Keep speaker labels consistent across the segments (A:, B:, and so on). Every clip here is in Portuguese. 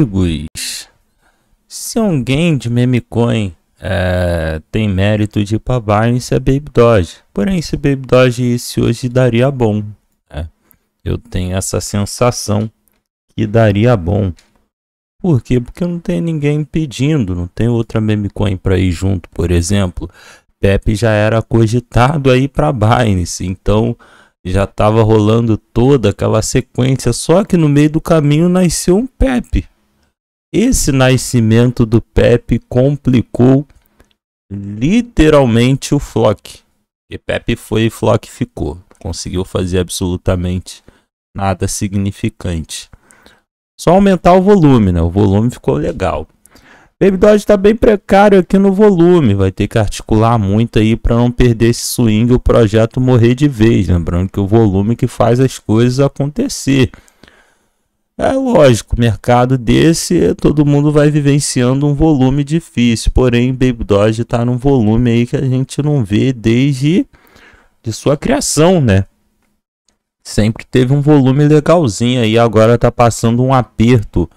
A: amigos, se alguém de memecoin é, tem mérito de ir pra Binance é Baby Doge. Porém, se Baby Doge isso hoje daria bom. Né? Eu tenho essa sensação que daria bom. Por quê? Porque não tem ninguém pedindo, não tem outra memecoin para ir junto, por exemplo. Pepe já era cogitado aí para Binance, então já estava rolando toda aquela sequência, só que no meio do caminho nasceu um Pepe. Esse nascimento do Pepe complicou literalmente o Flock. E Pepe foi e Flock ficou. Conseguiu fazer absolutamente nada significante. Só aumentar o volume, né? O volume ficou legal. Baby Dodge está bem precário aqui no volume, vai ter que articular muito aí para não perder esse swing e o projeto morrer de vez, lembrando que o volume que faz as coisas acontecer. É lógico, mercado desse, todo mundo vai vivenciando um volume difícil. Porém, Baby Doge está num volume aí que a gente não vê desde de sua criação, né? Sempre teve um volume legalzinho aí, agora está passando um aperto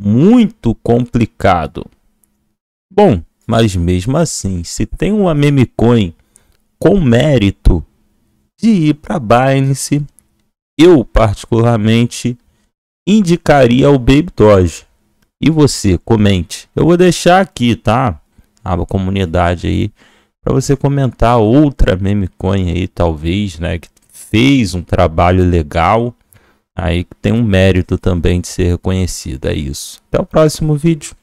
A: muito complicado. Bom, mas mesmo assim, se tem uma meme coin com mérito de ir para Binance, eu particularmente indicaria o Baby Doge? E você, comente. Eu vou deixar aqui, tá? A comunidade aí para você comentar outra coin aí, talvez, né, que fez um trabalho legal aí que tem um mérito também de ser reconhecida é isso. Até o próximo vídeo.